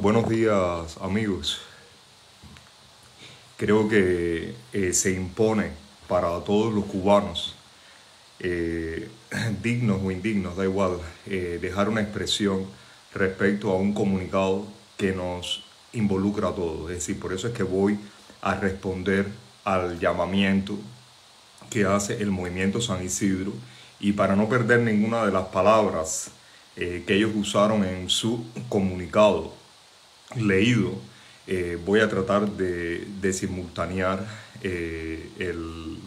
Buenos días amigos. Creo que eh, se impone para todos los cubanos, eh, dignos o indignos, da igual, eh, dejar una expresión respecto a un comunicado que nos involucra a todos. Es decir, por eso es que voy a responder al llamamiento que hace el movimiento San Isidro y para no perder ninguna de las palabras que ellos usaron en su comunicado leído, eh, voy a tratar de, simultanear eh, el...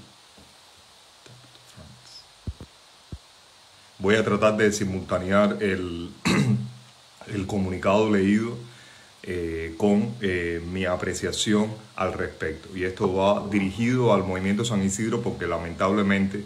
Voy a tratar de simultanear el, comunicado leído eh, con mi apreciación al respecto. Y esto va dirigido al movimiento San Isidro porque lamentablemente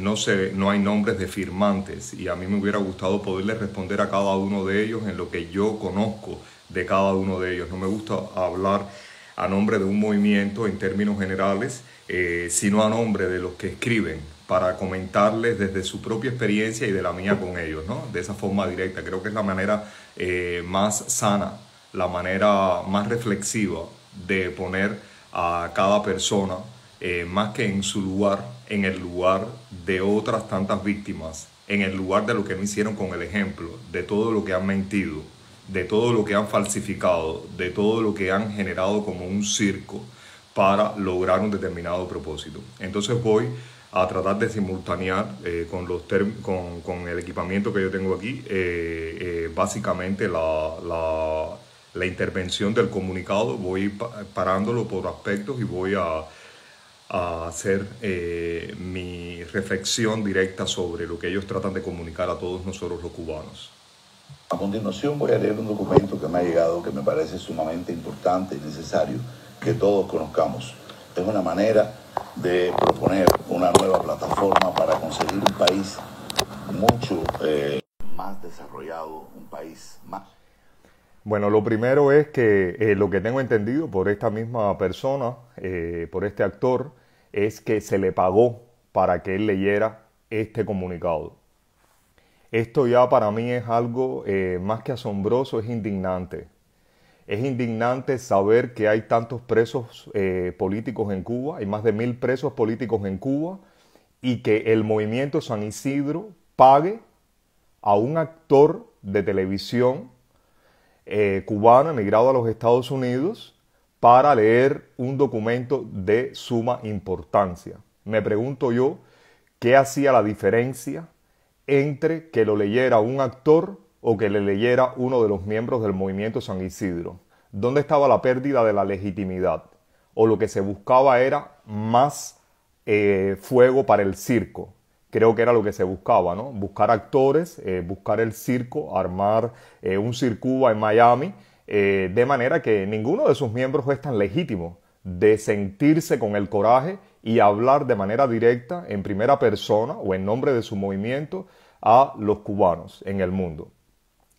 no, se, no hay nombres de firmantes y a mí me hubiera gustado poderles responder a cada uno de ellos en lo que yo conozco de cada uno de ellos. No me gusta hablar a nombre de un movimiento en términos generales, eh, sino a nombre de los que escriben para comentarles desde su propia experiencia y de la mía con ellos, ¿no? De esa forma directa. Creo que es la manera eh, más sana, la manera más reflexiva de poner a cada persona eh, más que en su lugar, en el lugar de otras tantas víctimas, en el lugar de lo que no hicieron con el ejemplo, de todo lo que han mentido, de todo lo que han falsificado, de todo lo que han generado como un circo para lograr un determinado propósito. Entonces voy a tratar de simultanear eh, con, los con, el equipamiento que yo tengo aquí, eh, eh, básicamente la, intervención del comunicado, voy parándolo por aspectos y voy a hacer mi reflexión directa sobre lo que ellos tratan de comunicar a todos nosotros los cubanos. A continuación voy a leer un documento que me ha llegado que me parece sumamente importante y necesario que todos conozcamos. Es una manera de proponer una nueva plataforma para conseguir un país mucho eh, más desarrollado, un país más... Bueno, lo primero es que eh, lo que tengo entendido por esta misma persona, eh, por este actor, es que se le pagó para que él leyera este comunicado. Esto ya para mí es algo eh, más que asombroso, es indignante. Es indignante saber que hay tantos presos eh, políticos en Cuba, hay más de mil presos políticos en Cuba, y que el movimiento San Isidro pague a un actor de televisión eh, cubano emigrado a los Estados Unidos para leer un documento de suma importancia. Me pregunto yo, ¿qué hacía la diferencia entre que lo leyera un actor o que le leyera uno de los miembros del movimiento San Isidro. ¿Dónde estaba la pérdida de la legitimidad? O lo que se buscaba era más eh, fuego para el circo. Creo que era lo que se buscaba, ¿no? Buscar actores, eh, buscar el circo, armar eh, un circuito en Miami, de manera que ninguno de sus miembros es tan legítimo de sentirse con el coraje y hablar de manera directa, en primera persona o en nombre de su movimiento, a los cubanos en el mundo.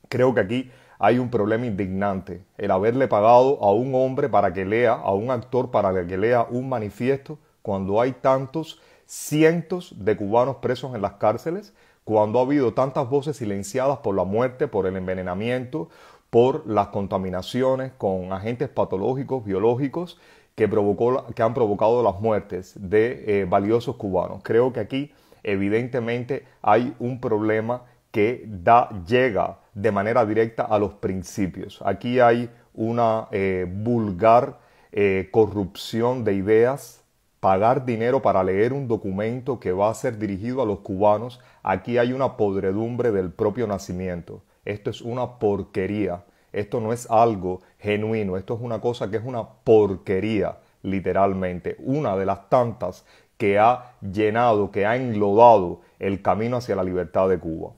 Creo que aquí hay un problema indignante, el haberle pagado a un hombre para que lea, a un actor para que lea un manifiesto, cuando hay tantos cientos de cubanos presos en las cárceles, cuando ha habido tantas voces silenciadas por la muerte, por el envenenamiento, por las contaminaciones con agentes patológicos, biológicos, que, provocó, que han provocado las muertes de eh, valiosos cubanos. Creo que aquí evidentemente hay un problema que da, llega de manera directa a los principios. Aquí hay una eh, vulgar eh, corrupción de ideas, pagar dinero para leer un documento que va a ser dirigido a los cubanos. Aquí hay una podredumbre del propio nacimiento. Esto es una porquería. Esto no es algo genuino. Esto es una cosa que es una porquería, literalmente. Una de las tantas que ha llenado, que ha englobado el camino hacia la libertad de Cuba.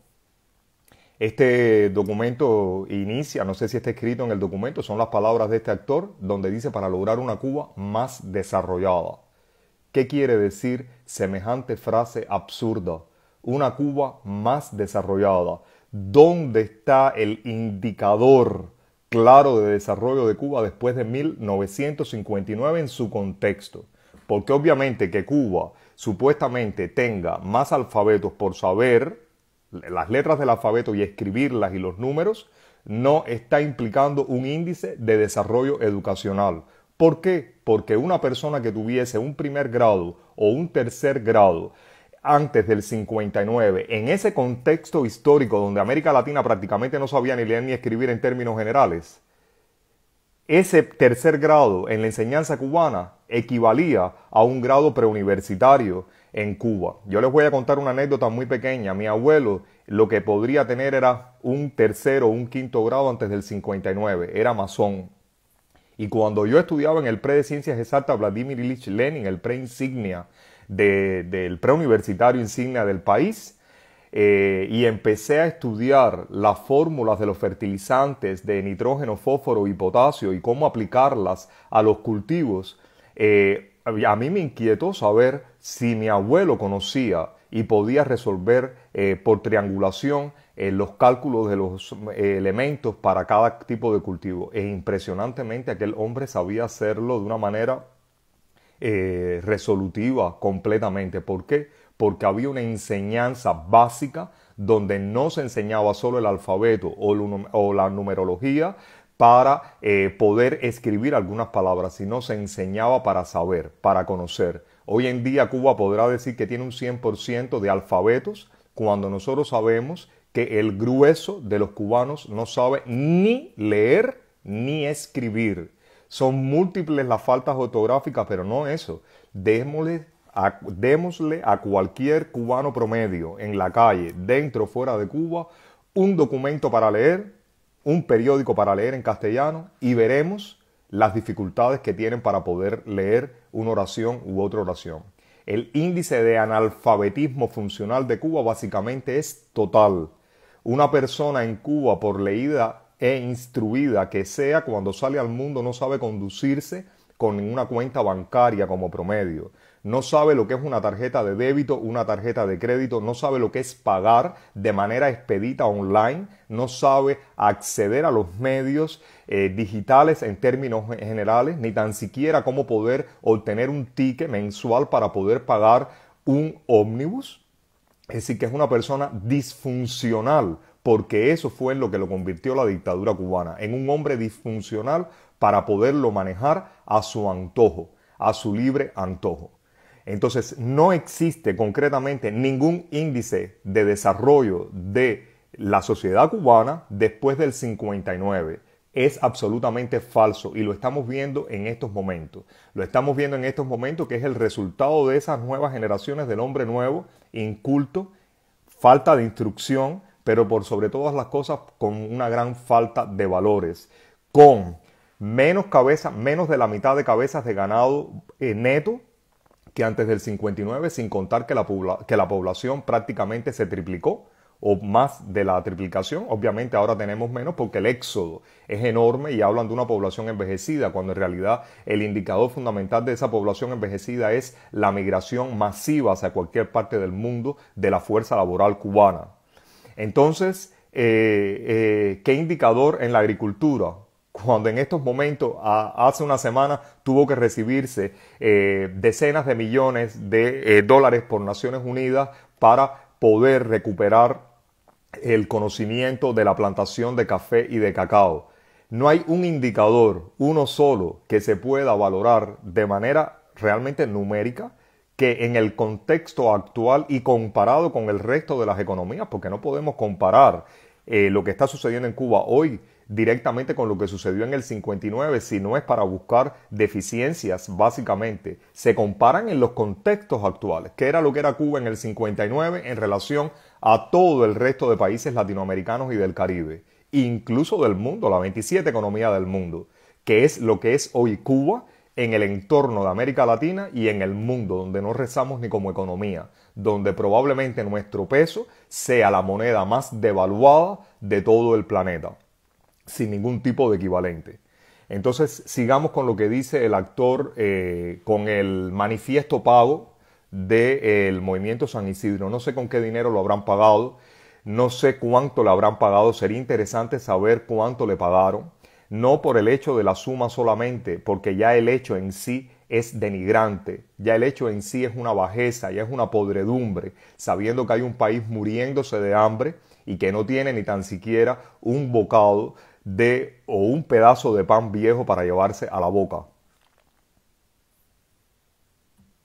Este documento inicia, no sé si está escrito en el documento, son las palabras de este actor, donde dice para lograr una Cuba más desarrollada. ¿Qué quiere decir semejante frase absurda? Una Cuba más desarrollada. ¿Dónde está el indicador claro de desarrollo de Cuba después de 1959 en su contexto. Porque obviamente que Cuba supuestamente tenga más alfabetos por saber las letras del alfabeto y escribirlas y los números, no está implicando un índice de desarrollo educacional. ¿Por qué? Porque una persona que tuviese un primer grado o un tercer grado antes del 59, en ese contexto histórico donde América Latina prácticamente no sabía ni leer ni escribir en términos generales, ese tercer grado en la enseñanza cubana equivalía a un grado preuniversitario en Cuba. Yo les voy a contar una anécdota muy pequeña. Mi abuelo lo que podría tener era un tercero o un quinto grado antes del 59, era masón. Y cuando yo estudiaba en el pre de Ciencias Exactas, Vladimir Ilich Lenin, el pre insignia del preuniversitario insignia del país eh, y empecé a estudiar las fórmulas de los fertilizantes de nitrógeno, fósforo y potasio y cómo aplicarlas a los cultivos, eh, a mí me inquietó saber si mi abuelo conocía y podía resolver eh, por triangulación los cálculos de los elementos para cada tipo de cultivo. E impresionantemente aquel hombre sabía hacerlo de una manera eh, resolutiva completamente. ¿Por qué? Porque había una enseñanza básica donde no se enseñaba solo el alfabeto o, la numerología para eh, poder escribir algunas palabras, sino se enseñaba para saber, para conocer. Hoy en día Cuba podrá decir que tiene un 100% de alfabetos cuando nosotros sabemos que el grueso de los cubanos no sabe ni leer ni escribir. Son múltiples las faltas ortográficas, pero no eso. Démosle a, cualquier cubano promedio en la calle, dentro o fuera de Cuba, un documento para leer, un periódico para leer en castellano y veremos las dificultades que tienen para poder leer una oración u otra oración. El índice de analfabetismo funcional de Cuba básicamente es total. Una persona en Cuba por leída e instruida que sea cuando sale al mundo no sabe conducirse con ninguna cuenta bancaria como promedio. No sabe lo que es una tarjeta de débito, una tarjeta de crédito, no sabe lo que es pagar de manera expedita online, no sabe acceder a los medios eh, digitales en términos generales, ni tan siquiera cómo poder obtener un ticket mensual para poder pagar un ómnibus. Es decir, que es una persona disfuncional porque eso fue lo que lo convirtió la dictadura cubana, en un hombre disfuncional para poderlo manejar a su antojo, a su libre antojo. Entonces, no existe concretamente ningún índice de desarrollo de la sociedad cubana después del 59 es absolutamente falso y lo estamos viendo en estos momentos. Lo estamos viendo en estos momentos que es el resultado de esas nuevas generaciones del hombre nuevo, inculto, falta de instrucción, pero por sobre todas las cosas con una gran falta de valores, con menos cabeza, menos de la mitad de cabezas de ganado eh, neto que antes del 59, sin contar que que la población prácticamente se triplicó o más de la triplicación. Obviamente ahora tenemos menos porque el éxodo es enorme y hablan de una población envejecida, cuando en realidad el indicador fundamental de esa población envejecida es la migración masiva hacia cualquier parte del mundo de la fuerza laboral cubana. Entonces, eh, eh, ¿qué indicador en la agricultura? Cuando en estos momentos, hace una semana, tuvo que recibirse eh, decenas de millones de dólares por Naciones Unidas para poder recuperar el conocimiento de la plantación de café y de cacao. No hay un indicador, uno solo, que se pueda valorar de manera realmente numérica que en el contexto actual y comparado con el resto de las economías, porque no podemos comparar eh, lo que está sucediendo en Cuba hoy directamente con lo que sucedió en el 59, si no es para buscar deficiencias, básicamente. Se comparan en los contextos actuales, que era lo que era Cuba en el 59 en relación a todo el resto de países latinoamericanos y del Caribe, incluso del mundo, la 27 economía del mundo, que es lo que es hoy Cuba en el entorno de América Latina y en el mundo, donde no rezamos ni como economía, donde probablemente nuestro peso sea la moneda más devaluada de todo el planeta, sin ningún tipo de equivalente. Entonces, sigamos con lo que dice el actor eh, con el manifiesto pago del de, eh, movimiento San Isidro. No sé con qué dinero lo habrán pagado, no sé cuánto le habrán pagado, sería interesante saber cuánto le pagaron no por el hecho de la suma solamente, porque ya el hecho en sí es denigrante, ya el hecho en sí es una bajeza, ya es una podredumbre, sabiendo que hay un país muriéndose de hambre y que no tiene ni tan siquiera un bocado de o un pedazo de pan viejo para llevarse a la boca.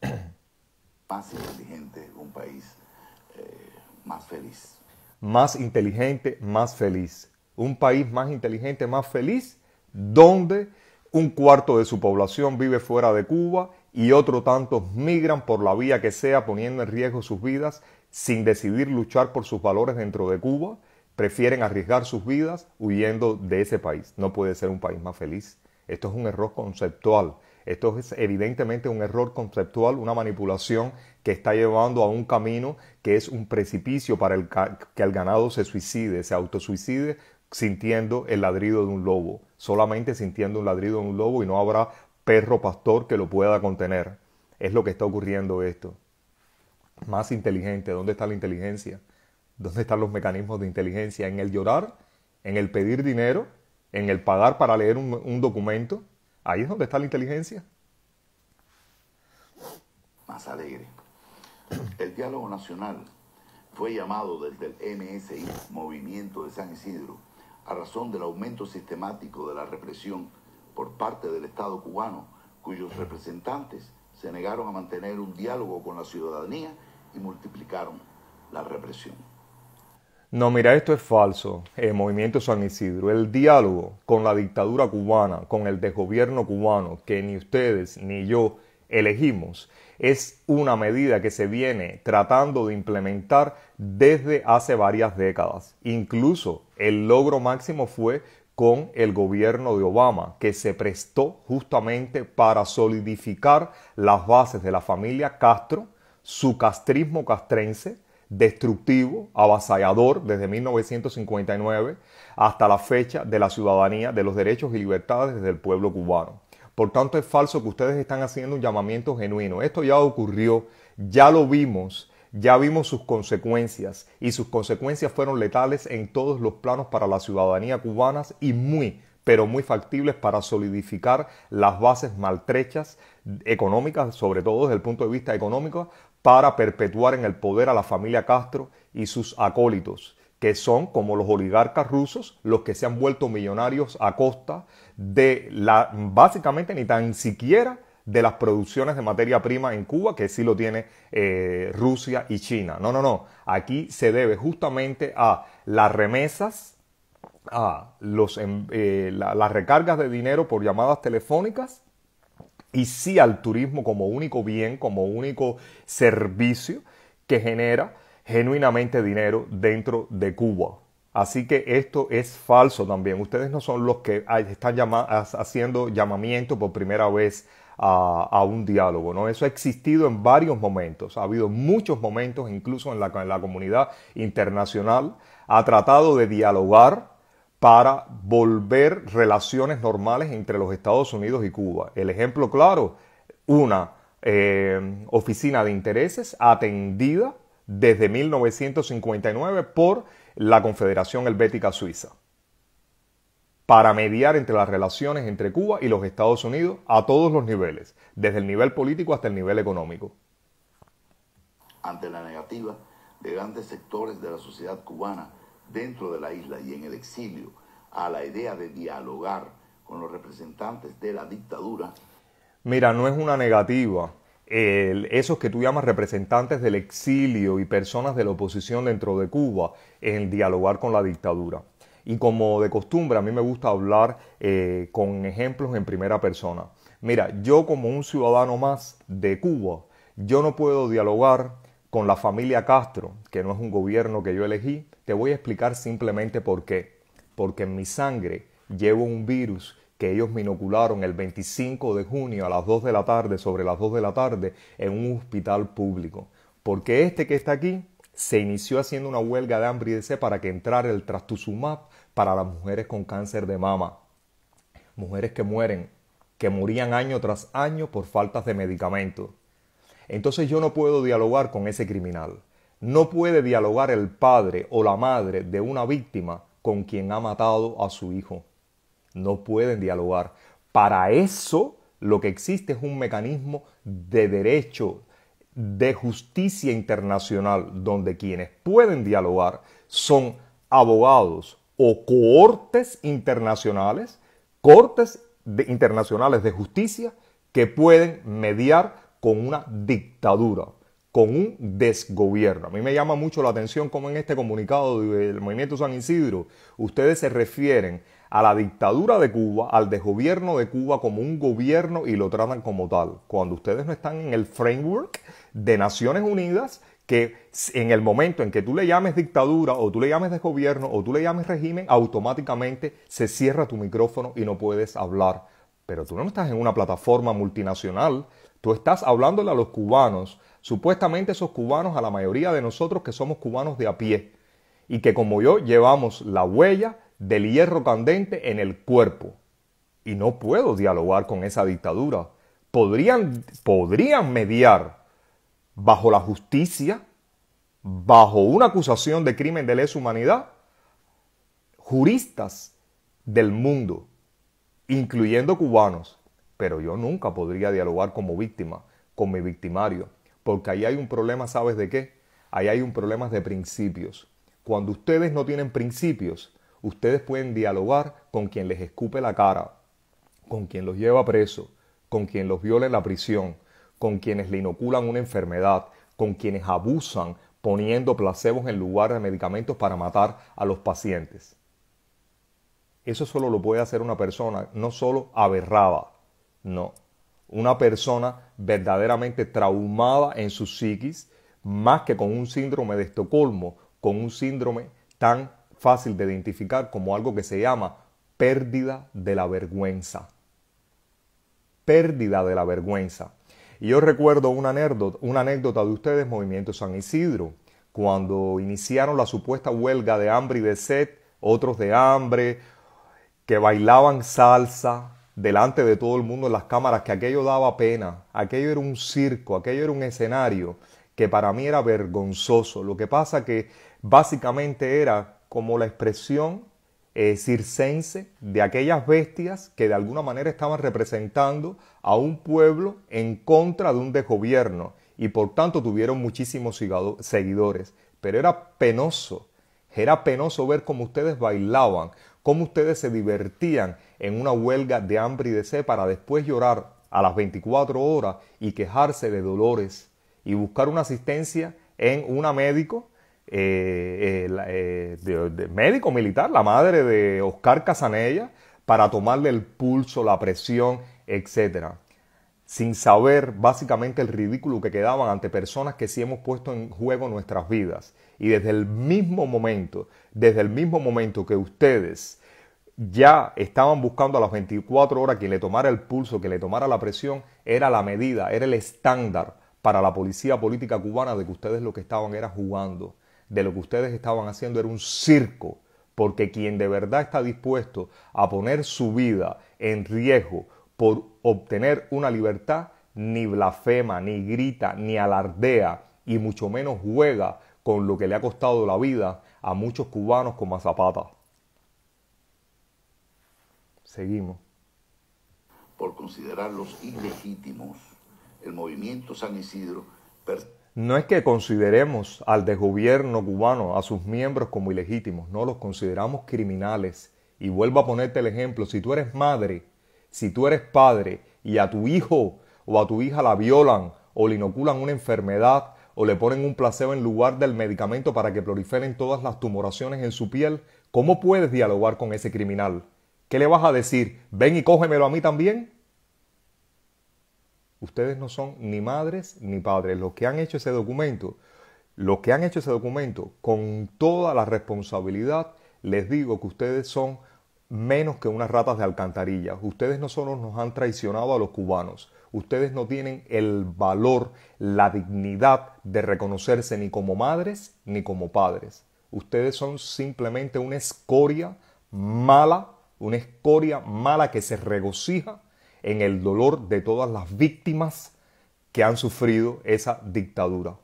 Más inteligente, un país eh, más feliz. Más inteligente, más feliz un país más inteligente, más feliz, donde un cuarto de su población vive fuera de Cuba y otro tanto migran por la vía que sea poniendo en riesgo sus vidas sin decidir luchar por sus valores dentro de Cuba, prefieren arriesgar sus vidas huyendo de ese país. No puede ser un país más feliz. Esto es un error conceptual. Esto es evidentemente un error conceptual, una manipulación que está llevando a un camino que es un precipicio para el que el ganado se suicide, se autosuicide sintiendo el ladrido de un lobo, solamente sintiendo un ladrido de un lobo y no habrá perro pastor que lo pueda contener. Es lo que está ocurriendo esto. Más inteligente, ¿dónde está la inteligencia? ¿Dónde están los mecanismos de inteligencia? ¿En el llorar? ¿En el pedir dinero? ¿En el pagar para leer un, documento? Ahí es donde está la inteligencia. Más alegre. El diálogo nacional fue llamado desde el MSI, Movimiento de San Isidro, razón del aumento sistemático de la represión por parte del Estado cubano, cuyos representantes se negaron a mantener un diálogo con la ciudadanía y multiplicaron la represión. No, mira, esto es falso. El eh, movimiento San Isidro, el diálogo con la dictadura cubana, con el desgobierno cubano, que ni ustedes ni yo elegimos, es una medida que se viene tratando de implementar desde hace varias décadas. Incluso el logro máximo fue con el gobierno de Obama, que se prestó justamente para solidificar las bases de la familia Castro, su castrismo castrense, destructivo, avasallador desde 1959 hasta la fecha de la ciudadanía, de los derechos y libertades del pueblo cubano. Por tanto, es falso que ustedes están haciendo un llamamiento genuino. Esto ya ocurrió, ya lo vimos, ya vimos sus consecuencias y sus consecuencias fueron letales en todos los planos para la ciudadanía cubana y muy, pero muy factibles para solidificar las bases maltrechas económicas, sobre todo desde el punto de vista económico, para perpetuar en el poder a la familia Castro y sus acólitos que son como los oligarcas rusos, los que se han vuelto millonarios a costa de la, básicamente ni tan siquiera de las producciones de materia prima en Cuba, que sí lo tiene eh, Rusia y China. No, no, no. Aquí se debe justamente a las remesas, a los, em, eh, las recargas de dinero por llamadas telefónicas y sí al turismo como único bien, como único servicio que genera genuinamente dinero dentro de Cuba. Así que esto es falso también. Ustedes no son los que están haciendo llamamiento por primera vez a, un diálogo. ¿no? Eso ha existido en varios momentos. Ha habido muchos momentos, incluso en la, comunidad internacional, ha tratado de dialogar para volver relaciones normales entre los Estados Unidos y Cuba. El ejemplo claro, una eh, oficina de intereses atendida desde 1959 por la Confederación Helvética Suiza para mediar entre las relaciones entre Cuba y los Estados Unidos a todos los niveles, desde el nivel político hasta el nivel económico. Ante la negativa de grandes sectores de la sociedad cubana dentro de la isla y en el exilio a la idea de dialogar con los representantes de la dictadura. Mira, no es una negativa, esos que tú llamas representantes del exilio y personas de la oposición dentro de Cuba en dialogar con la dictadura. Y como de costumbre, a mí me gusta hablar eh, con ejemplos en primera persona. Mira, yo como un ciudadano más de Cuba, yo no puedo dialogar con la familia Castro, que no es un gobierno que yo elegí. Te voy a explicar simplemente por qué. Porque en mi sangre llevo un virus que ellos me inocularon el 25 de junio a las 2 de la tarde, sobre las 2 de la tarde, en un hospital público. Porque este que está aquí se inició haciendo una huelga de hambre y sed para que entrara el trastuzumab para las mujeres con cáncer de mama. Mujeres que mueren, que morían año tras año por faltas de medicamentos. Entonces yo no puedo dialogar con ese criminal. No puede dialogar el padre o la madre de una víctima con quien ha matado a su hijo no pueden dialogar. Para eso lo que existe es un mecanismo de derecho, de justicia internacional, donde quienes pueden dialogar son abogados o cortes internacionales, cortes internacionales de justicia que pueden mediar con una dictadura, con un desgobierno. A mí me llama mucho la atención cómo en este comunicado del Movimiento San Isidro ustedes se refieren a la dictadura de Cuba, al desgobierno de Cuba como un gobierno y lo tratan como tal, cuando ustedes no están en el framework de Naciones Unidas que en el momento en que tú le llames dictadura o tú le llames desgobierno o tú le llames régimen, automáticamente se cierra tu micrófono y no puedes hablar. Pero tú no estás en una plataforma multinacional, tú estás hablándole a los cubanos, supuestamente esos cubanos, a la mayoría de nosotros que somos cubanos de a pie y que como yo llevamos la huella, del hierro candente en el cuerpo. Y no puedo dialogar con esa dictadura. Podrían, podrían mediar bajo la justicia, bajo una acusación de crimen de lesa humanidad, juristas del mundo, incluyendo cubanos. Pero yo nunca podría dialogar como víctima, con mi victimario, porque ahí hay un problema, ¿sabes de qué? Ahí hay un problema de principios. Cuando ustedes no tienen principios, Ustedes pueden dialogar con quien les escupe la cara, con quien los lleva preso, con quien los viola en la prisión, con quienes le inoculan una enfermedad, con quienes abusan poniendo placebos en lugar de medicamentos para matar a los pacientes. Eso solo lo puede hacer una persona, no solo aberrada, no. Una persona verdaderamente traumada en su psiquis, más que con un síndrome de Estocolmo, con un síndrome tan fácil de identificar como algo que se llama pérdida de la vergüenza. Pérdida de la vergüenza. Y yo recuerdo una anécdota, de ustedes, Movimiento San Isidro, cuando iniciaron la supuesta huelga de hambre y de sed, otros de hambre, que bailaban salsa delante de todo el mundo en las cámaras, que aquello daba pena, aquello era un circo, aquello era un escenario que para mí era vergonzoso. Lo que pasa que básicamente era como la expresión eh, circense de aquellas bestias que de alguna manera estaban representando a un pueblo en contra de un desgobierno y por tanto tuvieron muchísimos seguidores. Pero era penoso, era penoso ver cómo ustedes bailaban, cómo ustedes se divertían en una huelga de hambre y de sed para después llorar a las 24 horas y quejarse de dolores y buscar una asistencia en una médico eh, eh, eh, de, médico militar, la madre de Oscar Casanella, para tomarle el pulso, la presión, etc. Sin saber básicamente el ridículo que quedaban ante personas que sí hemos puesto en juego nuestras vidas. Y desde el mismo momento, desde el mismo momento que ustedes ya estaban buscando a las 24 horas quien le tomara el pulso, que le tomara la presión, era la medida, era el estándar para la policía política cubana de que ustedes lo que estaban era jugando de lo que ustedes estaban haciendo era un circo, porque quien de verdad está dispuesto a poner su vida en riesgo por obtener una libertad, ni blasfema, ni grita, ni alardea, y mucho menos juega con lo que le ha costado la vida a muchos cubanos como a Zapata. Seguimos. Por considerarlos ilegítimos, el movimiento San Isidro no es que consideremos al desgobierno cubano, a sus miembros como ilegítimos, no los consideramos criminales. Y vuelvo a ponerte el ejemplo, si tú eres madre, si tú eres padre y a tu hijo o a tu hija la violan o le inoculan una enfermedad o le ponen un placebo en lugar del medicamento para que proliferen todas las tumoraciones en su piel, ¿cómo puedes dialogar con ese criminal? ¿Qué le vas a decir? Ven y cógemelo a mí también ustedes no son ni madres ni padres. Los que han hecho ese documento, lo que han hecho ese documento con toda la responsabilidad, les digo que ustedes son menos que unas ratas de alcantarilla. Ustedes no solo nos han traicionado a los cubanos, ustedes no tienen el valor, la dignidad de reconocerse ni como madres ni como padres. Ustedes son simplemente una escoria mala, una escoria mala que se regocija en el dolor de todas las víctimas que han sufrido esa dictadura.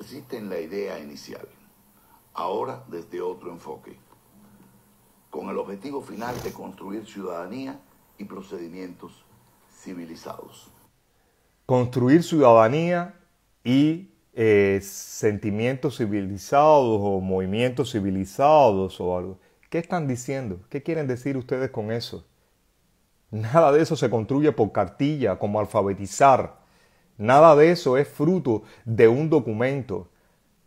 Existen la idea inicial, ahora desde otro enfoque, con el objetivo final de construir ciudadanía y procedimientos civilizados. Construir ciudadanía y eh, sentimientos civilizados o movimientos civilizados o algo. ¿Qué están diciendo? ¿Qué quieren decir ustedes con eso? Nada de eso se construye por cartilla, como alfabetizar. Nada de eso es fruto de un documento.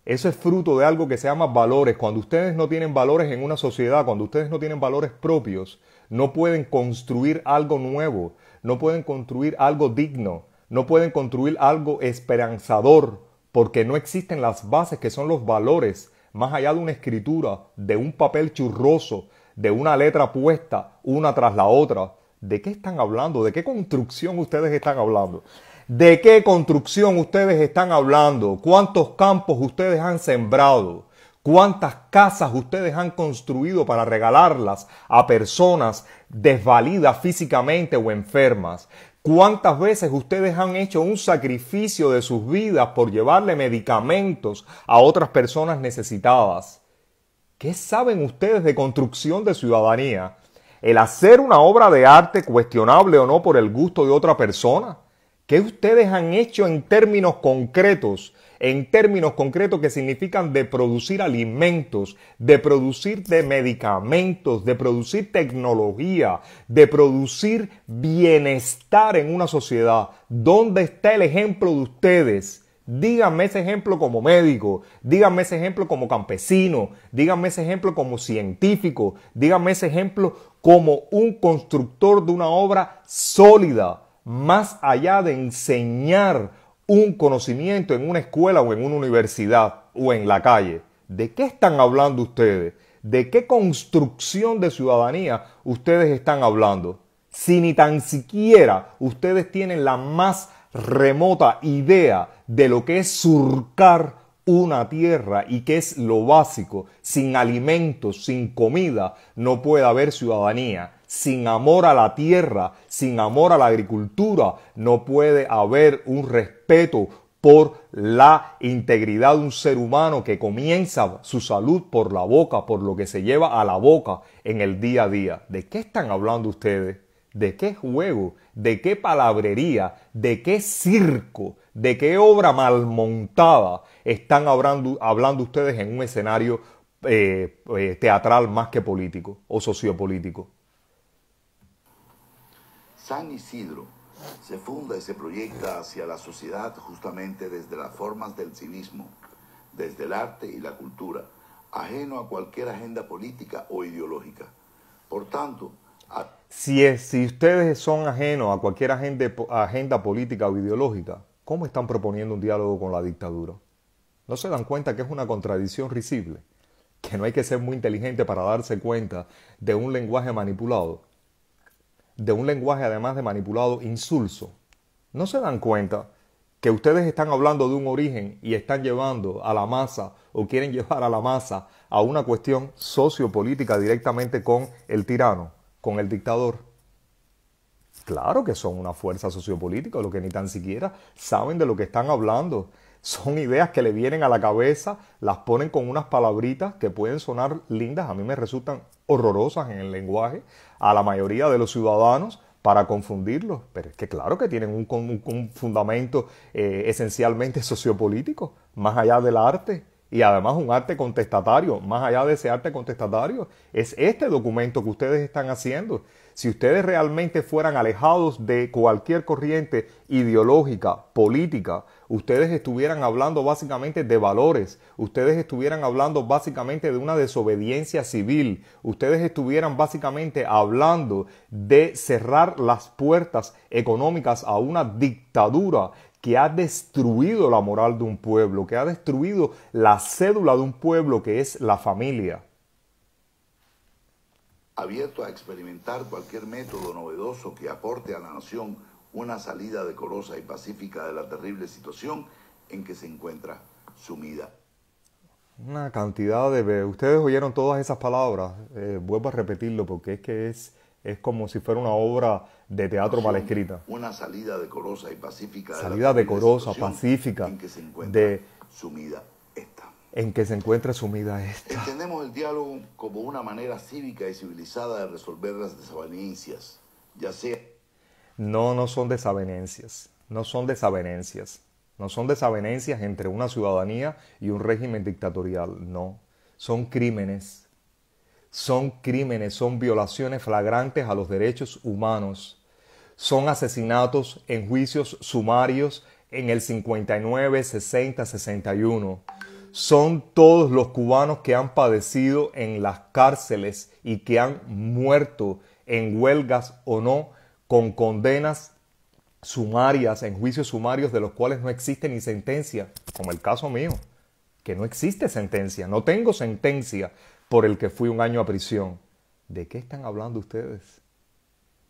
Eso es fruto de algo que se llama valores. Cuando ustedes no tienen valores en una sociedad, cuando ustedes no tienen valores propios, no pueden construir algo nuevo, no pueden construir algo digno, no pueden construir algo esperanzador, porque no existen las bases que son los valores, más allá de una escritura, de un papel churroso, de una letra puesta una tras la otra, ¿De qué están hablando? ¿De qué construcción ustedes están hablando? ¿De qué construcción ustedes están hablando? ¿Cuántos campos ustedes han sembrado? ¿Cuántas casas ustedes han construido para regalarlas a personas desvalidas físicamente o enfermas? ¿Cuántas veces ustedes han hecho un sacrificio de sus vidas por llevarle medicamentos a otras personas necesitadas? ¿Qué saben ustedes de construcción de ciudadanía? el hacer una obra de arte cuestionable o no por el gusto de otra persona. ¿Qué ustedes han hecho en términos concretos? En términos concretos que significan de producir alimentos, de producir de medicamentos, de producir tecnología, de producir bienestar en una sociedad. ¿Dónde está el ejemplo de ustedes? Díganme ese ejemplo como médico, díganme ese ejemplo como campesino, díganme ese ejemplo como científico, díganme ese ejemplo como un constructor de una obra sólida, más allá de enseñar un conocimiento en una escuela o en una universidad o en la calle. ¿De qué están hablando ustedes? ¿De qué construcción de ciudadanía ustedes están hablando? Si ni tan siquiera ustedes tienen la más remota idea de lo que es surcar una tierra y que es lo básico, sin alimentos, sin comida, no puede haber ciudadanía. Sin amor a la tierra, sin amor a la agricultura, no puede haber un respeto por la integridad de un ser humano que comienza su salud por la boca, por lo que se lleva a la boca en el día a día. ¿De qué están hablando ustedes? ¿De qué juego? ¿De qué palabrería? ¿De qué circo? ¿De qué obra mal montada están hablando, ustedes en un escenario eh, eh, teatral más que político o sociopolítico? San Isidro se funda y se proyecta hacia la sociedad justamente desde las formas del civismo, desde el arte y la cultura, ajeno a cualquier agenda política o ideológica. Por tanto, si, si ustedes son ajenos a cualquier agenda política o ideológica, ¿cómo están proponiendo un diálogo con la dictadura? ¿No se dan cuenta que es una contradicción risible? Que no hay que ser muy inteligente para darse cuenta de un lenguaje manipulado, de un lenguaje además de manipulado insulso. ¿No se dan cuenta que ustedes están hablando de un origen y están llevando a la masa o quieren llevar a la masa a una cuestión sociopolítica directamente con el tirano? con el dictador. Claro que son una fuerza sociopolítica, lo que ni tan siquiera saben de lo que están hablando. Son ideas que le vienen a la cabeza, las ponen con unas palabritas que pueden sonar lindas, a mí me resultan horrorosas en el lenguaje, a la mayoría de los ciudadanos, para confundirlos. Pero es que claro que tienen un, fundamento eh, esencialmente sociopolítico, más allá del arte y además un arte contestatario. Más allá de ese arte contestatario, es este documento que ustedes están haciendo. Si ustedes realmente fueran alejados de cualquier corriente ideológica, política, ustedes estuvieran hablando básicamente de valores, ustedes estuvieran hablando básicamente de una desobediencia civil, ustedes estuvieran básicamente hablando de cerrar las puertas económicas a una dictadura que ha destruido la moral de un pueblo, que ha destruido la cédula de un pueblo que es la familia. Abierto a experimentar cualquier método novedoso que aporte a la nación una salida decorosa y pacífica de la terrible situación en que se encuentra sumida. Una cantidad de... Ustedes oyeron todas esas palabras, eh, vuelvo a repetirlo porque es que es es como si fuera una obra de teatro mal escrita. Una salida decorosa y pacífica. Salida decorosa, pacífica. En que se encuentra sumida esta. En que se encuentra sumida esta. Entendemos el diálogo como una manera cívica y civilizada de resolver las desavenencias, ya sea... No, no son desavenencias, no son desavenencias, no son desavenencias entre una ciudadanía y un régimen dictatorial, no, son crímenes son crímenes, son violaciones flagrantes a los derechos humanos, son asesinatos en juicios sumarios en el 59, 60, 61. Son todos los cubanos que han padecido en las cárceles y que han muerto en huelgas o no, con condenas sumarias, en juicios sumarios de los cuales no existe ni sentencia, como el caso mío, que no existe sentencia, no tengo sentencia por el que fui un año a prisión. ¿De qué están hablando ustedes?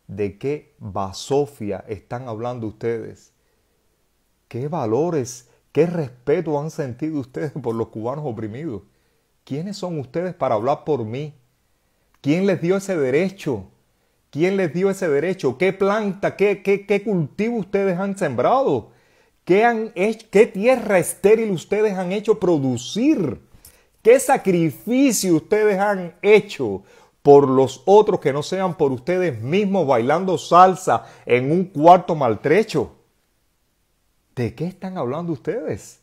¿De qué basofia están hablando ustedes? ¿Qué valores, qué respeto han sentido ustedes por los cubanos oprimidos? ¿Quiénes son ustedes para hablar por mí? ¿Quién les dio ese derecho? ¿Quién les dio ese derecho? ¿Qué planta, qué, qué, qué cultivo ustedes han sembrado? ¿Qué, han ¿Qué tierra estéril ustedes han hecho producir? ¿Qué sacrificio ustedes han hecho por los otros que no sean por ustedes mismos bailando salsa en un cuarto maltrecho? ¿De qué están hablando ustedes?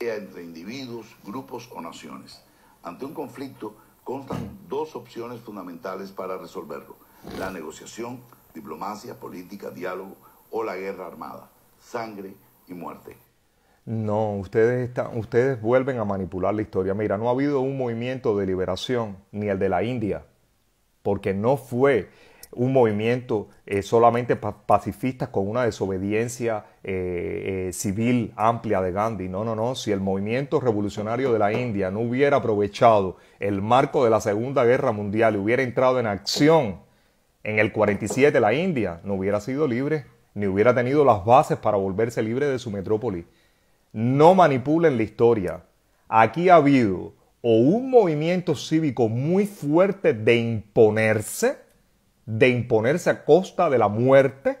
Entre individuos, grupos o naciones. Ante un conflicto constan dos opciones fundamentales para resolverlo. La negociación, diplomacia, política, diálogo o la guerra armada. Sangre y muerte. No, ustedes, están, ustedes vuelven a manipular la historia. Mira, no ha habido un movimiento de liberación, ni el de la India, porque no fue un movimiento eh, solamente pacifista con una desobediencia eh, eh, civil amplia de Gandhi. No, no, no. Si el movimiento revolucionario de la India no hubiera aprovechado el marco de la Segunda Guerra Mundial y hubiera entrado en acción en el 47, la India no hubiera sido libre, ni hubiera tenido las bases para volverse libre de su metrópoli no manipulen la historia. Aquí ha habido o un movimiento cívico muy fuerte de imponerse, de imponerse a costa de la muerte,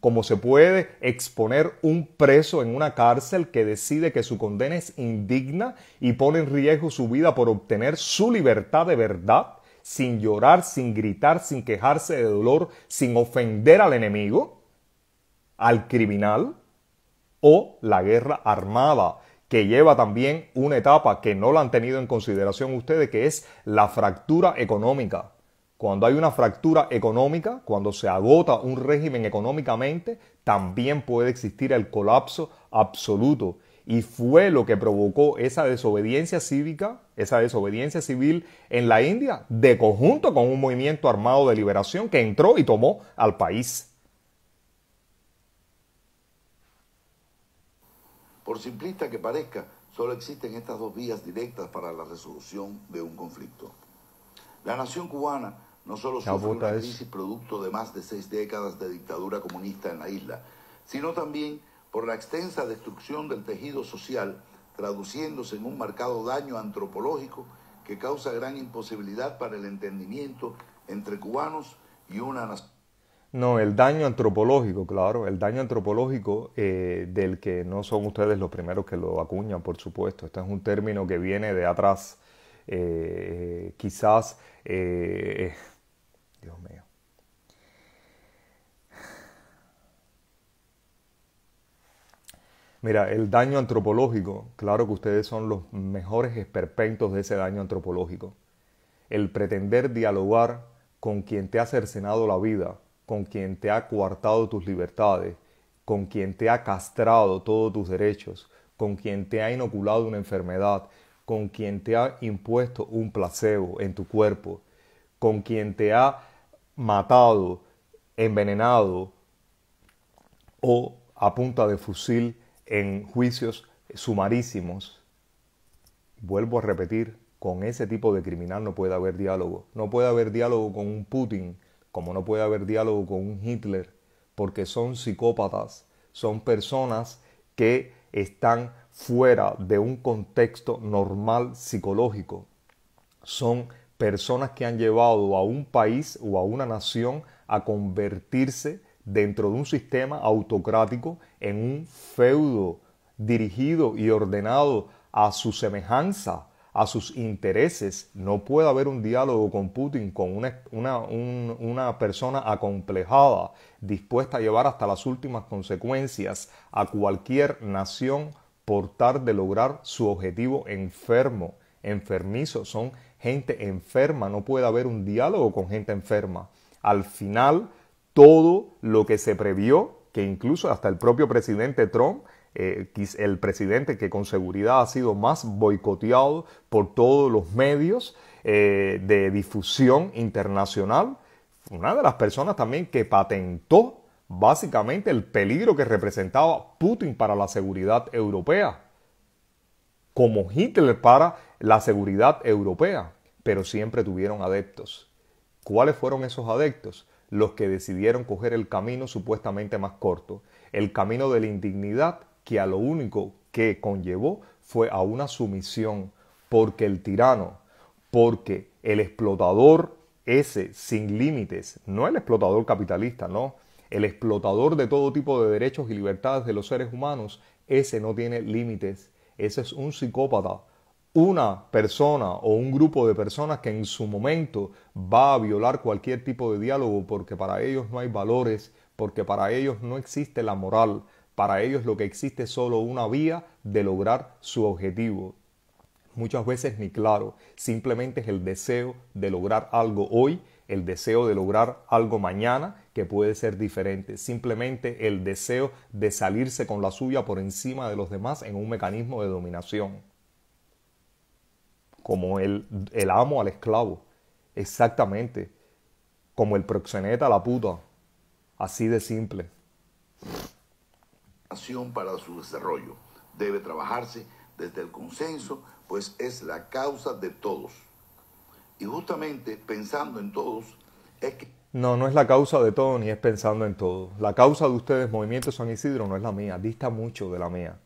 como se puede exponer un preso en una cárcel que decide que su condena es indigna y pone en riesgo su vida por obtener su libertad de verdad, sin llorar, sin gritar, sin quejarse de dolor, sin ofender al enemigo, al criminal o la guerra armada, que lleva también una etapa que no la han tenido en consideración ustedes, que es la fractura económica. Cuando hay una fractura económica, cuando se agota un régimen económicamente, también puede existir el colapso absoluto. Y fue lo que provocó esa desobediencia cívica, esa desobediencia civil en la India, de conjunto con un movimiento armado de liberación que entró y tomó al país. Por simplista que parezca, solo existen estas dos vías directas para la resolución de un conflicto. La nación cubana no solo sufre una crisis producto de más de seis décadas de dictadura comunista en la isla, sino también por la extensa destrucción del tejido social, traduciéndose en un marcado daño antropológico que causa gran imposibilidad para el entendimiento entre cubanos y una nación. No, el daño antropológico, claro, el daño antropológico eh, del que no son ustedes los primeros que lo acuñan, por supuesto. Este es un término que viene de atrás. Eh, quizás, eh, Dios mío. Mira, el daño antropológico, claro que ustedes son los mejores esperpentos de ese daño antropológico. El pretender dialogar con quien te ha cercenado la vida con quien te ha coartado tus libertades, con quien te ha castrado todos tus derechos, con quien te ha inoculado una enfermedad, con quien te ha impuesto un placebo en tu cuerpo, con quien te ha matado, envenenado o a punta de fusil en juicios sumarísimos. Vuelvo a repetir, con ese tipo de criminal no puede haber diálogo. No puede haber diálogo con un Putin como no puede haber diálogo con un Hitler, porque son psicópatas, son personas que están fuera de un contexto normal psicológico. Son personas que han llevado a un país o a una nación a convertirse dentro de un sistema autocrático en un feudo dirigido y ordenado a su semejanza, a sus intereses. No puede haber un diálogo con Putin, con una, persona acomplejada, dispuesta a llevar hasta las últimas consecuencias a cualquier nación por tal de lograr su objetivo enfermo, enfermizo. Son gente enferma, no puede haber un diálogo con gente enferma. Al final, todo lo que se previó, que incluso hasta el propio presidente Trump eh, el presidente que con seguridad ha sido más boicoteado por todos los medios eh, de difusión internacional, una de las personas también que patentó básicamente el peligro que representaba Putin para la seguridad europea, como Hitler para la seguridad europea, pero siempre tuvieron adeptos. ¿Cuáles fueron esos adeptos? Los que decidieron coger el camino supuestamente más corto, el camino de la indignidad que a lo único que conllevó fue a una sumisión, porque el tirano, porque el explotador ese sin límites, no el explotador capitalista, no, el explotador de todo tipo de derechos y libertades de los seres humanos, ese no tiene límites, ese es un psicópata, una persona o un grupo de personas que en su momento va a violar cualquier tipo de diálogo porque para ellos no hay valores, porque para ellos no existe la moral, para ellos lo que existe es solo una vía de lograr su objetivo. Muchas veces ni claro, simplemente es el deseo de lograr algo hoy, el deseo de lograr algo mañana que puede ser diferente, simplemente el deseo de salirse con la suya por encima de los demás en un mecanismo de dominación. Como el, amo al esclavo, exactamente, como el proxeneta a la puta, así de simple para su desarrollo. Debe trabajarse desde el consenso, pues es la causa de todos. Y justamente pensando en todos es que... No, no es la causa de todos ni es pensando en todos, La causa de ustedes, Movimiento San Isidro, no es la mía, dista mucho de la mía.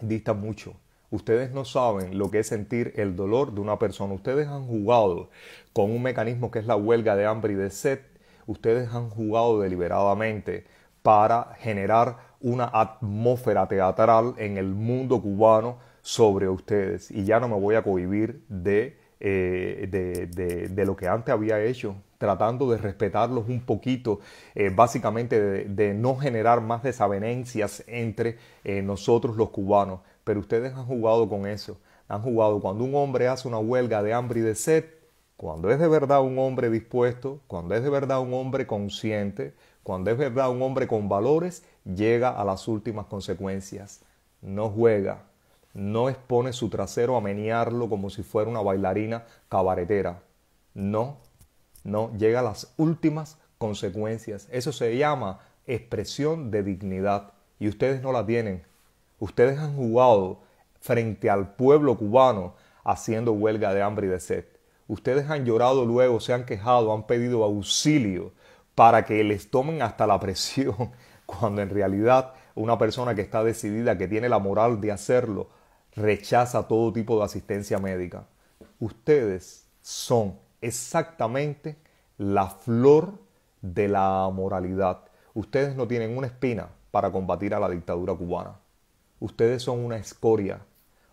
Dista mucho. Ustedes no saben lo que es sentir el dolor de una persona. Ustedes han jugado con un mecanismo que es la huelga de hambre y de sed. Ustedes han jugado deliberadamente para generar una atmósfera teatral en el mundo cubano sobre ustedes y ya no me voy a cohibir de, eh, de, de, lo que antes había hecho tratando de respetarlos un poquito, eh, básicamente de, no generar más desavenencias entre eh, nosotros los cubanos. Pero ustedes han jugado con eso, han jugado cuando un hombre hace una huelga de hambre y de sed, cuando es de verdad un hombre dispuesto, cuando es de verdad un hombre consciente, cuando es verdad un hombre con valores, llega a las últimas consecuencias. No juega, no expone su trasero a menearlo como si fuera una bailarina cabaretera. No, no, llega a las últimas consecuencias. Eso se llama expresión de dignidad y ustedes no la tienen. Ustedes han jugado frente al pueblo cubano haciendo huelga de hambre y de sed. Ustedes han llorado luego, se han quejado, han pedido auxilio para que les tomen hasta la presión, cuando en realidad una persona que está decidida, que tiene la moral de hacerlo, rechaza todo tipo de asistencia médica. Ustedes son exactamente la flor de la moralidad. Ustedes no tienen una espina para combatir a la dictadura cubana. Ustedes son una escoria.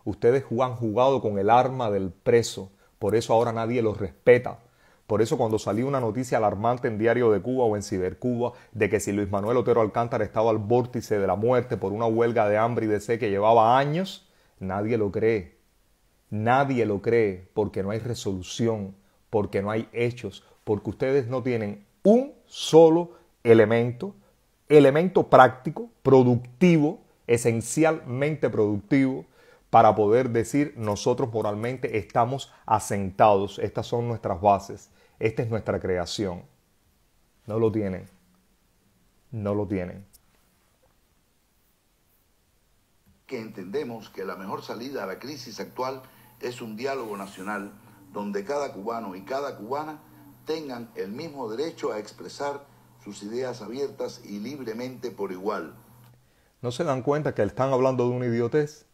Ustedes han jugado con el arma del preso. Por eso ahora nadie los respeta. Por eso cuando salió una noticia alarmante en Diario de Cuba o en Cibercuba de que si Luis Manuel Otero Alcántara estaba al vórtice de la muerte por una huelga de hambre y de sed que llevaba años, nadie lo cree. Nadie lo cree porque no hay resolución, porque no hay hechos, porque ustedes no tienen un solo elemento, elemento práctico, productivo, esencialmente productivo, para poder decir nosotros moralmente estamos asentados, estas son nuestras bases. Esta es nuestra creación. No lo tienen. No lo tienen. Que entendemos que la mejor salida a la crisis actual es un diálogo nacional donde cada cubano y cada cubana tengan el mismo derecho a expresar sus ideas abiertas y libremente por igual. ¿No se dan cuenta que están hablando de una idiotez?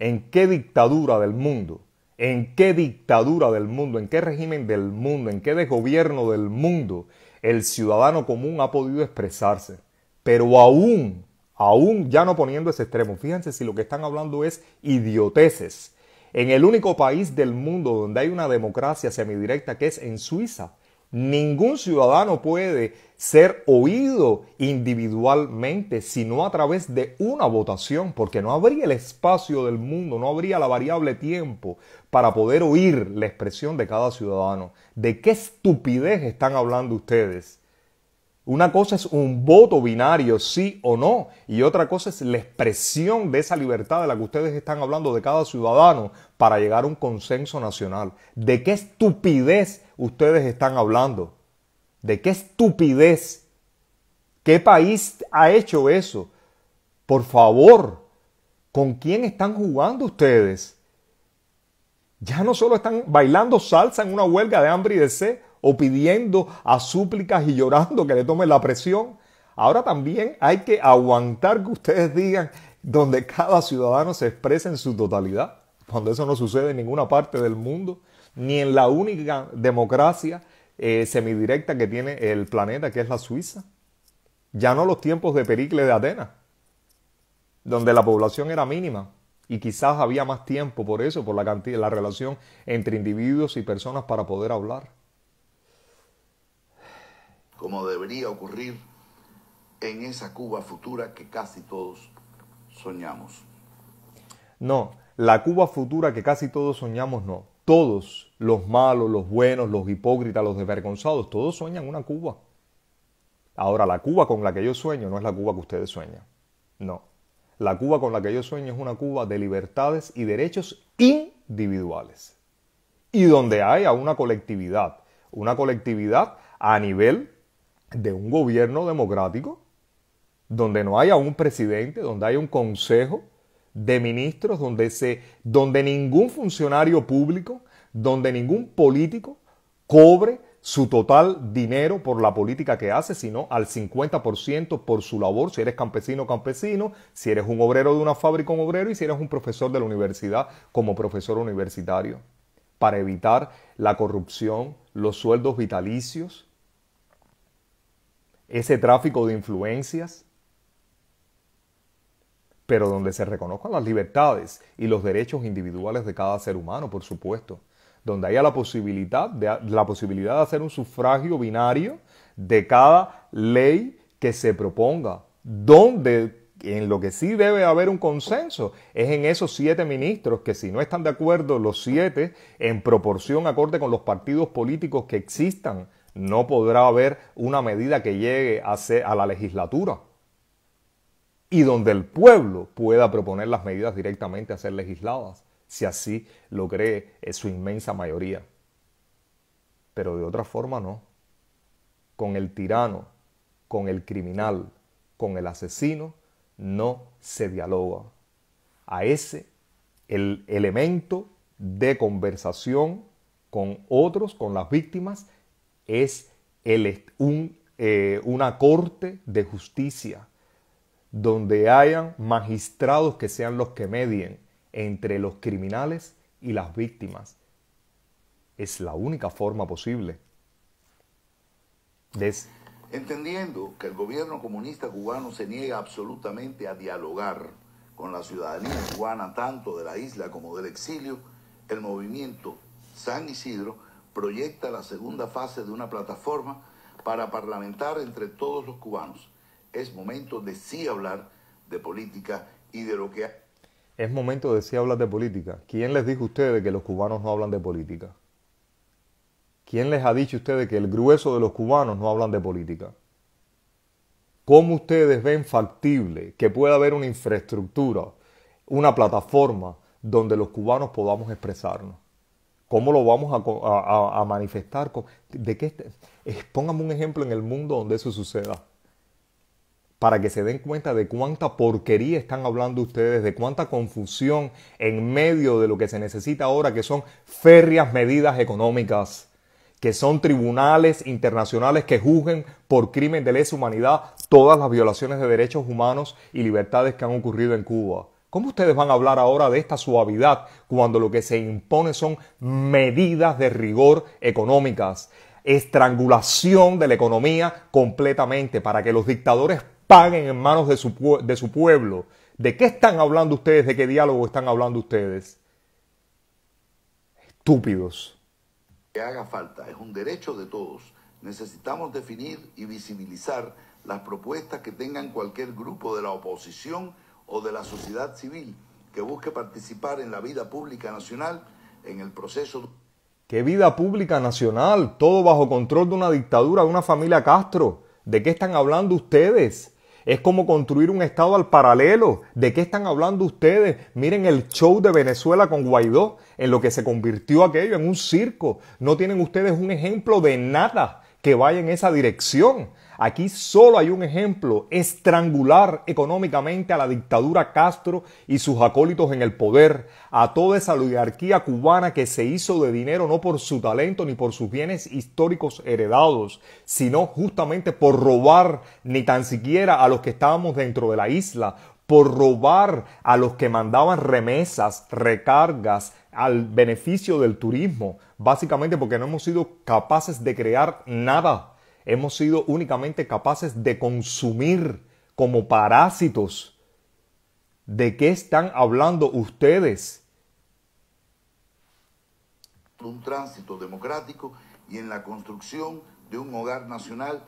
¿En qué dictadura del mundo en qué dictadura del mundo, en qué régimen del mundo, en qué desgobierno del mundo el ciudadano común ha podido expresarse. Pero aún, aún ya no poniendo ese extremo, fíjense si lo que están hablando es idioteces. En el único país del mundo donde hay una democracia semidirecta que es en Suiza, Ningún ciudadano puede ser oído individualmente, sino a través de una votación, porque no habría el espacio del mundo, no habría la variable tiempo para poder oír la expresión de cada ciudadano. ¿De qué estupidez están hablando ustedes? Una cosa es un voto binario, sí o no, y otra cosa es la expresión de esa libertad de la que ustedes están hablando de cada ciudadano para llegar a un consenso nacional. ¿De qué estupidez ustedes están hablando? ¿De qué estupidez? ¿Qué país ha hecho eso? Por favor, ¿con quién están jugando ustedes? Ya no solo están bailando salsa en una huelga de hambre y de sed o pidiendo a súplicas y llorando que le tomen la presión. Ahora también hay que aguantar que ustedes digan donde cada ciudadano se expresa en su totalidad, cuando eso no sucede en ninguna parte del mundo ni en la única democracia eh, semidirecta que tiene el planeta, que es la Suiza. Ya no los tiempos de Pericles de Atenas, donde la población era mínima y quizás había más tiempo por eso, por la, cantidad, la relación entre individuos y personas para poder hablar. Como debería ocurrir en esa Cuba futura que casi todos soñamos. No, la Cuba futura que casi todos soñamos no. Todos, los malos, los buenos, los hipócritas, los desvergonzados, todos sueñan una Cuba. Ahora, la Cuba con la que yo sueño no es la Cuba que ustedes sueñan. No. La Cuba con la que yo sueño es una Cuba de libertades y derechos individuales. Y donde haya una colectividad, una colectividad a nivel de un gobierno democrático, donde no haya un presidente, donde haya un consejo, de ministros donde, se, donde ningún funcionario público, donde ningún político cobre su total dinero por la política que hace, sino al 50% por su labor, si eres campesino, campesino, si eres un obrero de una fábrica, un obrero, y si eres un profesor de la universidad, como profesor universitario, para evitar la corrupción, los sueldos vitalicios, ese tráfico de influencias, pero donde se reconozcan las libertades y los derechos individuales de cada ser humano, por supuesto, donde haya la posibilidad de, la posibilidad de hacer un sufragio binario de cada ley que se proponga, donde en lo que sí debe haber un consenso es en esos siete ministros que si no están de acuerdo los siete en proporción acorde con los partidos políticos que existan, no podrá haber una medida que llegue a, a la legislatura y donde el pueblo pueda proponer las medidas directamente a ser legisladas, si así lo cree en eh, su inmensa mayoría. Pero de otra forma no. Con el tirano, con el criminal, con el asesino, no se dialoga. A ese, el elemento de conversación con otros, con las víctimas, es el, eh, una corte de justicia donde hayan magistrados que sean los que medien entre los criminales y las víctimas. Es la única forma posible. Entendiendo que el gobierno comunista cubano se niega absolutamente a dialogar con la ciudadanía cubana, tanto de la isla como del exilio, el movimiento San Isidro proyecta la segunda fase de una plataforma para parlamentar entre todos los cubanos es momento de sí hablar de política y de lo que... Es momento de sí hablar de política. ¿Quién les dijo a ustedes que los cubanos no hablan de política? ¿Quién les ha dicho a ustedes que el grueso de los cubanos no hablan de política? ¿Cómo ustedes ven factible que pueda haber una infraestructura, una plataforma donde los cubanos podamos expresarnos? ¿Cómo lo vamos a, manifestar? ¿De qué? Este? Eh, Póngame un ejemplo en el mundo donde eso suceda para que se den cuenta de cuánta porquería están hablando ustedes, de cuánta confusión en medio de lo que se necesita ahora, que son férreas medidas económicas, que son tribunales internacionales que juzguen por crimen de lesa humanidad todas las violaciones de derechos humanos y libertades que han ocurrido en Cuba. ¿Cómo ustedes van a hablar ahora de esta suavidad cuando lo que se impone son medidas de rigor económicas? estrangulación de la economía completamente para que los dictadores paguen en manos de su, de su pueblo. ¿De qué están hablando ustedes? ¿De qué diálogo están hablando ustedes? Estúpidos. Que haga falta, es un derecho de todos. Necesitamos definir y visibilizar las propuestas que tengan cualquier grupo de la oposición o de la sociedad civil que busque participar en la vida pública nacional en el proceso. ¿Qué vida pública nacional? Todo bajo control de una dictadura, de una familia Castro. ¿De qué están hablando ustedes? Es como construir un Estado al paralelo. ¿De qué están hablando ustedes? Miren el show de Venezuela con Guaidó, en lo que se convirtió aquello en un circo. No tienen ustedes un ejemplo de nada que vaya en esa dirección. Aquí solo hay un ejemplo, estrangular económicamente a la dictadura Castro y sus acólitos en el poder, a toda esa oligarquía cubana que se hizo de dinero no por su talento ni por sus bienes históricos heredados, sino justamente por robar ni tan siquiera a los que estábamos dentro de la isla, por robar a los que mandaban remesas, recargas, al beneficio del turismo, básicamente porque no hemos sido capaces de crear nada hemos sido únicamente capaces de consumir como parásitos. ¿De qué están hablando ustedes? Un tránsito democrático y en la construcción de un hogar nacional.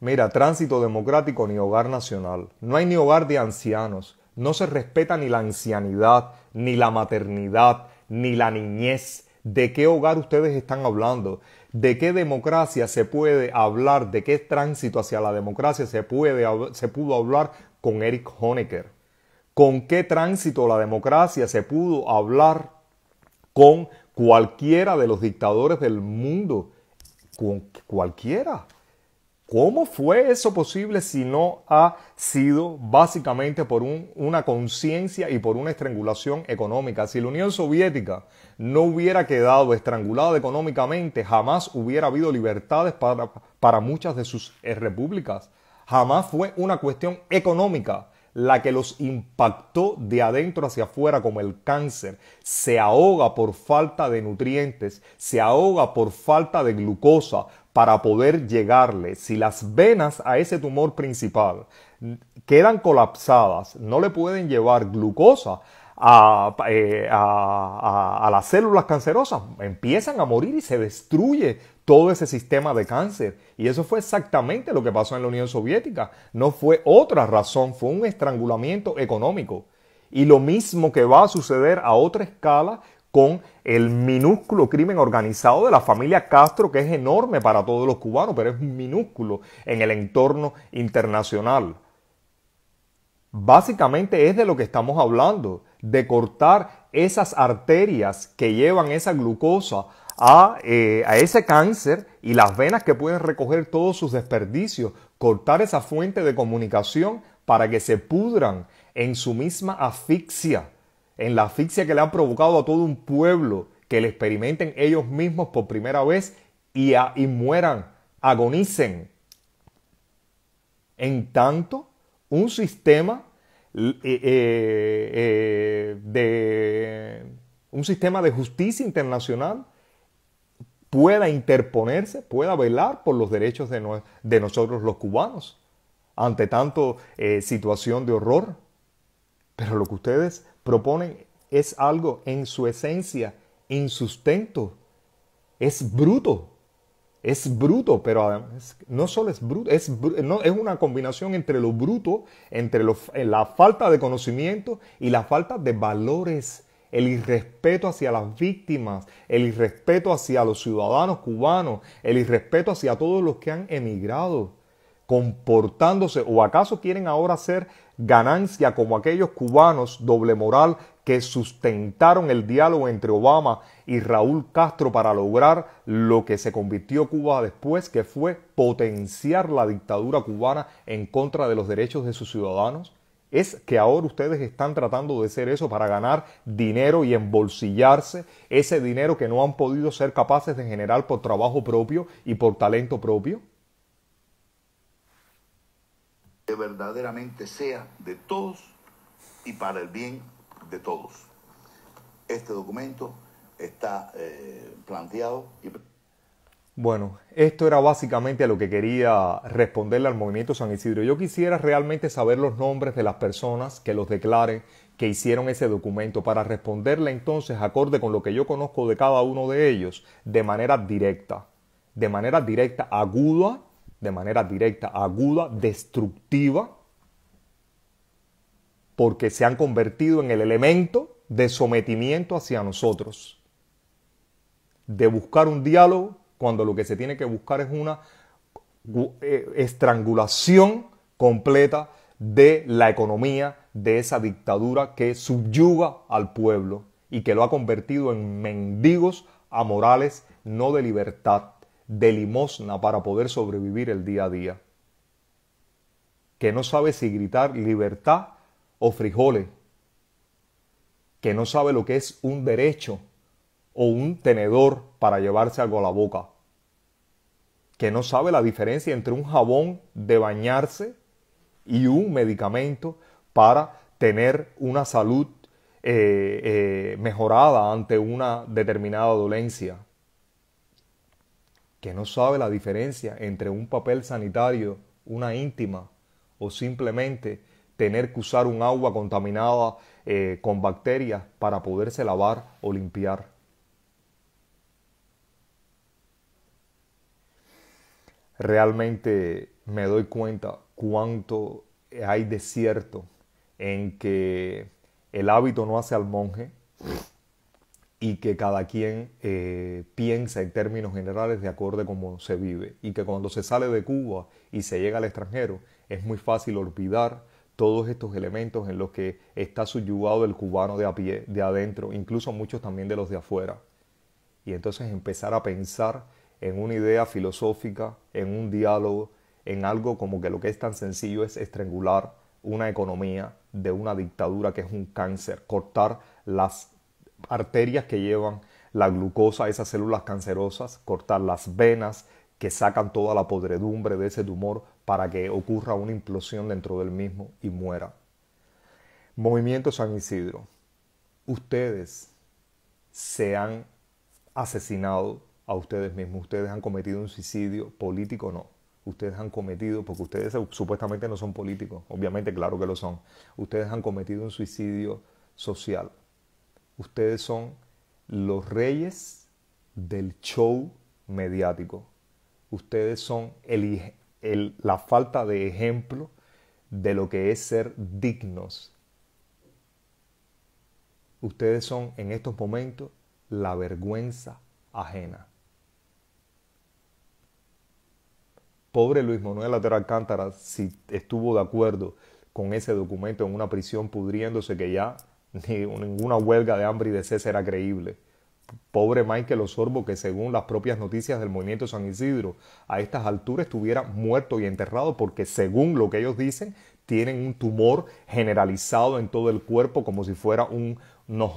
Mira, tránsito democrático ni hogar nacional. No hay ni hogar de ancianos. No se respeta ni la ancianidad, ni la maternidad, ni la niñez. ¿De qué hogar ustedes están hablando? de qué democracia se puede hablar, de qué tránsito hacia la democracia se, puede, se pudo hablar con Eric Honecker. ¿Con qué tránsito la democracia se pudo hablar con cualquiera de los dictadores del mundo? Con cualquiera. ¿Cómo fue eso posible si no ha sido básicamente por una conciencia y por una estrangulación económica? Si la Unión Soviética no hubiera quedado estrangulada económicamente, jamás hubiera habido libertades para muchas de sus eh, repúblicas. Jamás fue una cuestión económica la que los impactó de adentro hacia afuera como el cáncer. Se ahoga por falta de nutrientes, se ahoga por falta de glucosa, para poder llegarle. Si las venas a ese tumor principal quedan colapsadas, no le pueden llevar glucosa eh, a, las células cancerosas, empiezan a morir y se destruye todo ese sistema de cáncer. Y eso fue exactamente lo que pasó en la Unión Soviética. No fue otra razón, fue un estrangulamiento económico. Y lo mismo que va a suceder a otra escala con el minúsculo crimen organizado de la familia Castro, que es enorme para todos los cubanos, pero es minúsculo en el entorno internacional. Básicamente es de lo que estamos hablando, de cortar esas arterias que llevan esa glucosa a, eh, a, ese cáncer y las venas que pueden recoger todos sus desperdicios, cortar esa fuente de comunicación para que se pudran en su misma asfixia en la asfixia que le han provocado a todo un pueblo, que le experimenten ellos mismos por primera vez y, mueran, agonicen. En tanto, un sistema eh, eh, eh, de un sistema de justicia internacional pueda interponerse, pueda velar por los derechos de, nosotros los cubanos ante tanto situación de horror. Pero lo que ustedes proponen es algo en su esencia insustento. Es bruto. Es bruto, pero además no solo es bruto, es, es una combinación entre lo bruto, entre la falta de conocimiento y la falta de valores, el irrespeto hacia las víctimas, el irrespeto hacia los ciudadanos cubanos, el irrespeto hacia todos los que han emigrado comportándose o acaso quieren ahora ser ganancia como aquellos cubanos doble moral que sustentaron el diálogo entre Obama y Raúl Castro para lograr lo que se convirtió Cuba después, que fue potenciar la dictadura cubana en contra de los derechos de sus ciudadanos? ¿Es que ahora ustedes están tratando de hacer eso para ganar dinero y embolsillarse ese dinero que no han podido ser capaces de generar por trabajo propio y por talento propio? que verdaderamente sea de todos y para el bien de todos. Este documento está eh, planteado y... Bueno, esto era básicamente a lo que quería responderle al movimiento San Isidro. Yo quisiera realmente saber los nombres de las personas que los declaren que hicieron ese documento para responderle entonces acorde con lo que yo conozco de cada uno de ellos de manera directa, de manera directa, aguda de manera directa, aguda, destructiva, porque se han convertido en el elemento de sometimiento hacia nosotros, de buscar un diálogo cuando lo que se tiene que buscar es una eh, estrangulación completa de la economía de esa dictadura que subyuga al pueblo y que lo ha convertido en mendigos amorales, no de libertad, de limosna para poder sobrevivir el día a día. Que no sabe si gritar libertad o frijoles. Que no sabe lo que es un derecho o un tenedor para llevarse algo a la boca. Que no sabe la diferencia entre un jabón de bañarse y un medicamento para tener una salud eh, eh, mejorada ante una determinada dolencia que no sabe la diferencia entre un papel sanitario, una íntima, o simplemente tener que usar un agua contaminada eh, con bacterias para poderse lavar o limpiar. Realmente me doy cuenta cuánto hay de cierto en que el hábito no hace al monje, y que cada quien eh, piensa en términos generales de acuerdo a cómo se vive. Y que cuando se sale de Cuba y se llega al extranjero, es muy fácil olvidar todos estos elementos en los que está subyugado el cubano de a pie, de adentro, incluso muchos también de los de afuera. Y entonces empezar a pensar en una idea filosófica, en un diálogo, en algo como que lo que es tan sencillo es estrangular una economía de una dictadura que es un cáncer, cortar las arterias que llevan la glucosa a esas células cancerosas, cortar las venas que sacan toda la podredumbre de ese tumor para que ocurra una implosión dentro del mismo y muera. Movimiento San Isidro, ustedes se han asesinado a ustedes mismos, ustedes han cometido un suicidio político, no. Ustedes han cometido, porque ustedes supuestamente no son políticos, obviamente claro que lo son, ustedes han cometido un suicidio social, ustedes son los reyes del show mediático. Ustedes son la falta de ejemplo de lo que es ser dignos. Ustedes son en estos momentos la vergüenza ajena. Pobre Luis Manuel Lateral Alcántara, si estuvo de acuerdo con ese documento en una prisión pudriéndose que ya ni ninguna huelga de hambre y de sed era creíble. Pobre Michael Osorbo, que según las propias noticias del movimiento San Isidro, a estas alturas estuviera muerto y enterrado porque según lo que ellos dicen, tienen un tumor generalizado en todo el cuerpo como si fuera un no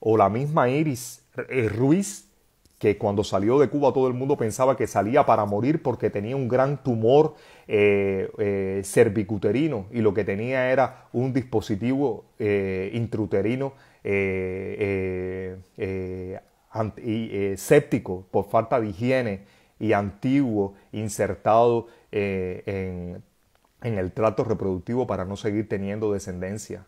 O la misma Iris eh, Ruiz, que cuando salió de Cuba todo el mundo pensaba que salía para morir porque tenía un gran tumor eh, eh, cervicuterino y lo que tenía era un dispositivo eh, intruterino séptico por falta de higiene y antiguo insertado en el trato reproductivo para no seguir teniendo descendencia.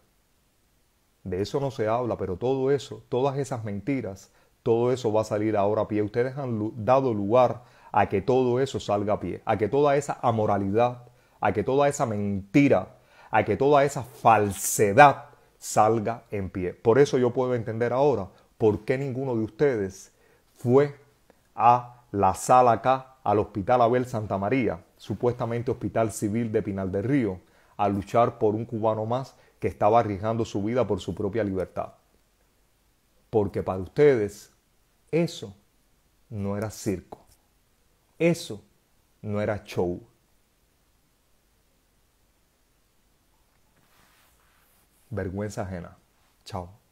De eso no se habla, pero todo eso, todas esas mentiras todo eso va a salir ahora a pie. Ustedes han dado lugar a que todo eso salga a pie, a que toda esa amoralidad, a que toda esa mentira, a que toda esa falsedad salga en pie. Por eso yo puedo entender ahora por qué ninguno de ustedes fue a la sala acá, al Hospital Abel Santa María, supuestamente Hospital Civil de Pinal del Río, a luchar por un cubano más que estaba arriesgando su vida por su propia libertad. Porque para ustedes eso no era circo. Eso no era show. Vergüenza ajena. Chao.